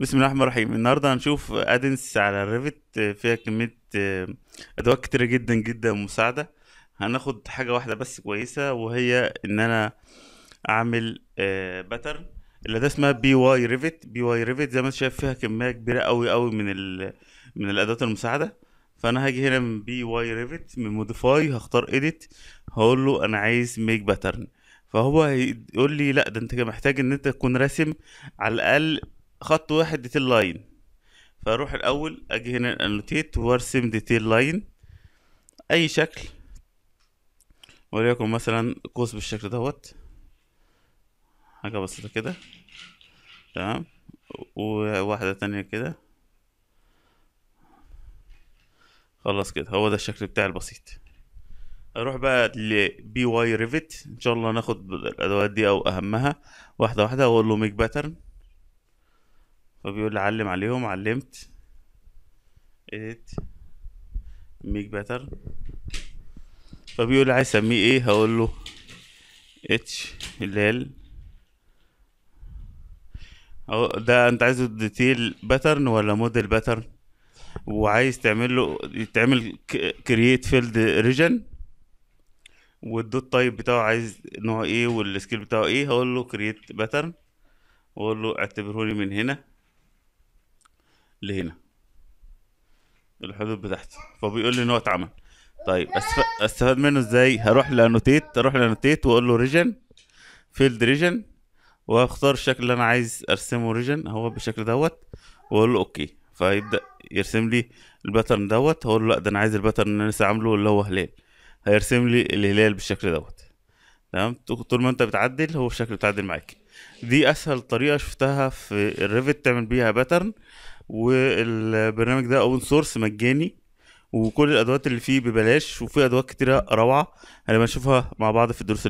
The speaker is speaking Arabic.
بسم الله الرحمن الرحيم النهارده هنشوف ادنس على الريفت فيها كميه آه، ادوات كتيره جدا جدا مساعده هناخد حاجه واحده بس كويسه وهي ان انا اعمل باترن آه، اللي ده اسمها بي واي ريفت بي واي ريفت زي ما انت شايف فيها كميه كبيره قوي قوي من ال... من الادوات المساعده فانا هاجي هنا من بي واي ريفت من موديفاي هختار اديت هقول له انا عايز ميك باترن فهو هيقول لي لا ده انت محتاج ان انت تكون راسم على الاقل خط واحد ديتيل لاين فاروح الاول اجي هنا انوتيت وارسم ديتيل لاين اي شكل وليكن مثلا قوس بالشكل دوت حاجة بسيطة كده تمام وواحدة تانية كده خلاص كده هو ده الشكل بتاع البسيط اروح بقى لبي واي ريفت ان شاء الله ناخد الادوات دي او اهمها واحدة واحدة واقول له ميك باترن فبيقول لي علم عليهم علمت ات ميك باتر فبيقول لي عايز اسميه ايه هقول له اتش لال ده انت عايزه ديتيل باترن ولا موديل باترن وعايز تعمل له يتعمل كرييت فيلد ريجن والدوت تايب بتاعه عايز نوع ايه والسكيل بتاعه ايه هقول له كرييت باترن واقول له اعتبره لي من هنا لهنا الحدود بتاعتي فبيقول لي ان هو اتعمل طيب استفاد منه ازاي هروح لانوتيت اروح لانوتيت واقول له ريجن فيلد ريجن واختار الشكل اللي انا عايز ارسمه ريجن هو بالشكل دوت واقول له اوكي فيبدا يرسم لي الباترن دوت هقول له لا ده انا عايز الباترن اللي انا لسه عامله اللي هو هلال هيرسم لي الهلال بالشكل دوت تمام طول ما انت بتعدل هو الشكل بتعدل معاك دي اسهل طريقه شفتها في الريفت تعمل بيها باترن والبرنامج ده اوبن سورس مجاني وكل الادوات اللي فيه ببلاش وفي ادوات كتيره روعه هنبقى نشوفها مع بعض في الدروس